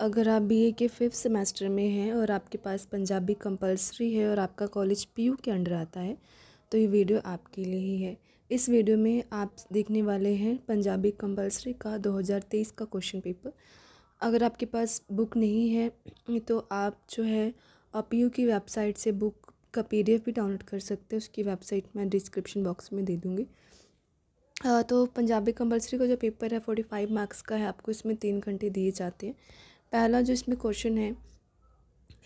अगर आप बीए के फिफ्थ सेमेस्टर में हैं और आपके पास पंजाबी कंपलसरी है और आपका कॉलेज पीयू के अंडर आता है तो ये वीडियो आपके लिए ही है इस वीडियो में आप देखने वाले हैं पंजाबी कंपलसरी का 2023 का क्वेश्चन पेपर अगर आपके पास बुक नहीं है तो आप जो है पी यू की वेबसाइट से बुक का पी भी डाउनलोड कर सकते हैं उसकी वेबसाइट मैं डिस्क्रिप्शन बॉक्स में दे दूँगी तो पंजाबी कंपलसरी का जो पेपर है फोर्टी फाइव मार्क्स का है आपको इसमें तीन घंटे दिए जाते हैं पहला जो इसमें क्वेश्चन है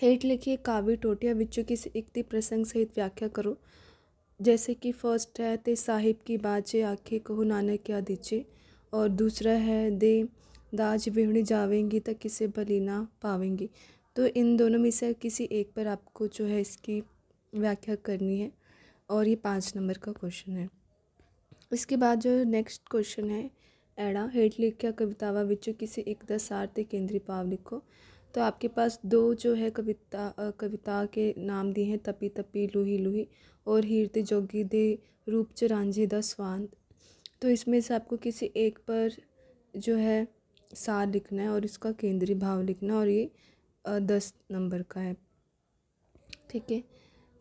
हेठ लिखिए काव्य टोटिया विचों की एक प्रसंग सहित व्याख्या करो जैसे कि फर्स्ट है ते साहिब की बाजे आखे कहो नानक क्या दिचे और दूसरा है दे दाज विहणी जावेंगी तक किसे बली ना पावेंगी तो इन दोनों में से किसी एक पर आपको जो है इसकी व्याख्या करनी है और ये पाँच नंबर का क्वेश्चन है इसके बाद जो नेक्स्ट क्वेश्चन है ऐड़ा हेठ लिखा कवितावा विचों किसी एक दस सार ते केंद्रीय ਭਾਵ लिखो तो आपके पास दो जो है कविता कविता के नाम दिए हैं तपी तपी लूही लूही और हीरते जोगी दे रूप च रांझे द स्वांत तो इसमें से आपको किसी एक पर जो है सार लिखना है और इसका केंद्रीय भाव लिखना और ये दस नंबर का है ठीक है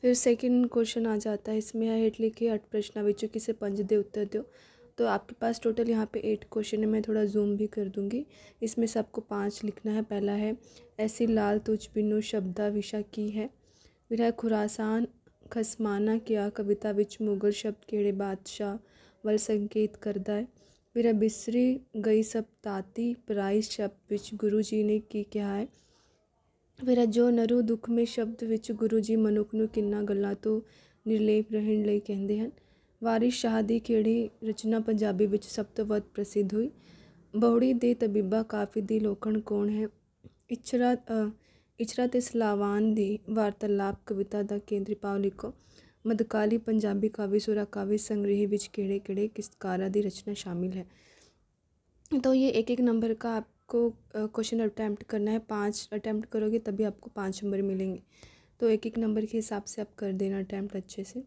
फिर सेकंड क्वेश्चन आ जाता है इसमें है हेठ लिखे अठ प्रश्न विचों किसे पंज दे उत्तर दो तो आपके पास टोटल यहाँ पे एट क्वेश्चन है मैं थोड़ा जूम भी कर दूँगी इसमें से आपको पाँच लिखना है पहला है ऐसी लाल तुझ बिनु शब्दा विशा की है फिर है खुरासान खसमाना किया कविता विच मुगल शब्द केड़े बादशाह वल संकेत करदा है फिर है बिसरी गई सब ताती पराई शब्द विच गुरु जी ने की क्या है ਫਿਰ जो नरु दुख में शब्द विच गुरु जी मनुख ਨੂੰ ਕਿੰਨਾ ਗੱਲਾਂ तो निर्लेप रहने ਲਈ ਕਹਿੰਦੇ ਹਨ ਵਾਰਿਸ ਸ਼ਾਹ ਦੀ ਕਿਹੜੀ ਰਚਨਾ ਪੰਜਾਬੀ ਵਿੱਚ ਸਭ ਤੋਂ ਵੱਧ ਪ੍ਰਸਿੱਧ ਹੋਈ ਬੌੜੀ ਦੇ ਤਬੀਬਾ ਕਾਫੀ ਦੀ ਲੋਕਣ ਕੌਣ ਹੈ ਇਚਰਾ ਇਚਰਾ ਤੇ ਸਲਾਵਾਨ ਦੀ ਵਾਰਤਾਲਾਪ ਕਵਿਤਾ ਦਾ ਕੇਂਦਰੀ ਭਾਵ ਲਿਖੋ ਮਦਕਾਲੀ ਪੰਜਾਬੀ ਕਾਵਿ ਸੁਰਾ ਕਾਵਿ ਸੰਗ੍ਰਹਿ ਵਿੱਚ ਕਿਹੜੇ किस किसकारा दी रचना शामिल है तो ये एक एक नंबर का आपको क्वेश्चन अटैम्प्ट करना है पाँच अटैम्प्ट करोगे तभी आपको पाँच नंबर मिलेंगे तो एक एक नंबर के हिसाब से आप कर देना अटैम्प्ट अच्छे से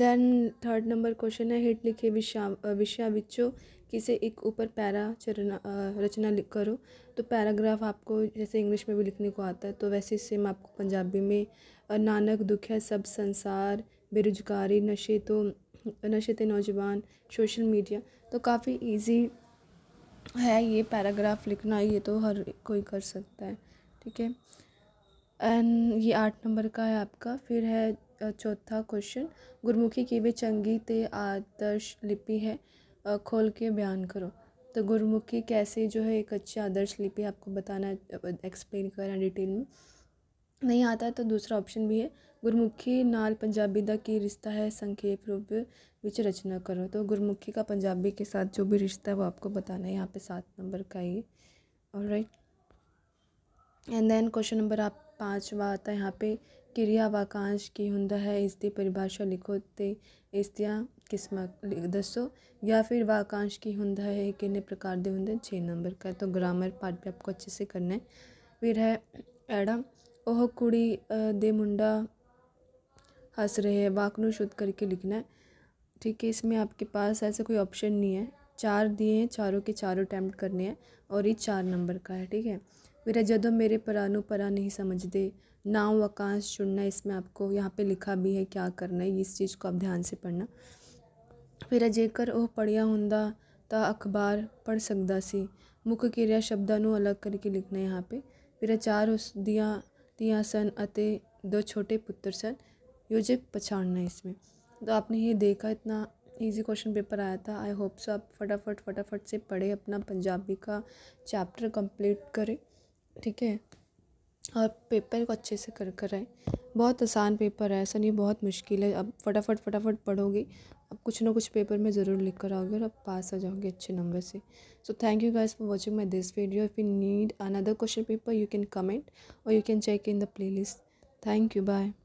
दैन थर्ड नंबर क्वेश्चन है हेठ लिखे विषया विषया किसे एक ऊपर पैरा चरना रचना लिख करो तो पैराग्राफ आपको जैसे इंग्लिश में भी लिखने को आता है तो वैसे सेम आपको पंजाबी में नानक दुख है सब संसार बेरोजगारी नशे तो नशे थे नौजवान सोशल मीडिया तो काफ़ी इजी है ये पैराग्राफ लिखना ये तो हर कोई कर सकता है ठीक है एंड ये आठ नंबर का है आपका फिर है चौथा क्वेश्चन गुरमुखी की भी चंगी ते आदर्श लिपि है खोल के बयान करो तो गुरमुखी कैसे जो है एक अच्छी आदर्श लिपि आपको बताना एक्सप्लेन करना डिटेल में नहीं आता है तो दूसरा ऑप्शन भी है गुरमुखी नाल पंजाबी का की रिश्ता है संक्षेप रूप ਵਿੱਚ रचना करो तो गुरमुखी का पंजाबी के साथ जो भी रिश्ता है वो आपको बताना है यहाँ पे सात नंबर का ही और right and then question number आप पाँचवा आता है यहाँ पे ਕਿਰਿਆ ਵਾਕਾਂਸ਼ ਕੀ ਹੁੰਦਾ ਹੈ ਇਸ ਦੀ ਪਰਿਭਾਸ਼ਾ ਲਿਖੋ ਅਤੇ ਇਸ ਦੀਆਂ ਕਿਸਮਾਂ ਦੱਸੋ या फिर वाकांश की होंगे है किन्ने प्रकार के होंगे छः नंबर का तो ग्रामर पार्ट भी आपको अच्छे से करना है फिर है एड़ा ओह कुड़ी दे मुंडा हंस रहे हैं वाक नु शुद्ध करके लिखना है ठीक है इसमें आपके पास ऐसा कोई ऑप्शन नहीं है चार दिए हैं चारों के चारों अटैम्प्ट करने हैं और ये चार नंबर का है ठीक है फिर है जदों मेरे परा परा नहीं समझते नाम वकांश चुनना इसमें आपको यहाँ पे लिखा भी है क्या करना है इस चीज़ को आप ध्यान से पढ़ना फिर जेकर वह पढ़िया हों तो अखबार पढ़ सकता सी मुख्य ਕਿਰਿਆ अलग करके लिखना ਕਰਕੇ यहाँ ਹੈ ਯਹਾਂ चार उस ਚਾਰ ਉਸ सन ਧੀਆਂ दो छोटे पुत्र सन योजे पछाड़ना है इसमें तो आपने ये देखा इतना इजी क्वेश्चन पेपर आया था आई होप सो आप फटाफट फटाफट से पढ़े अपना पंजाबी का चैप्टर कंप्लीट करें ठीक है और पेपर को अच्छे से कर कर आए बहुत आसान पेपर है ऐसा नहीं बहुत मुश्किल है अब फटाफट फटाफट पढ़ोगे अब कुछ ना कुछ पेपर में ज़रूर लिख कर आओगे और अब पास आ जाओगे अच्छे नंबर से so thank you guys for watching my this video if you need another question paper you can comment और you can check in the playlist thank you bye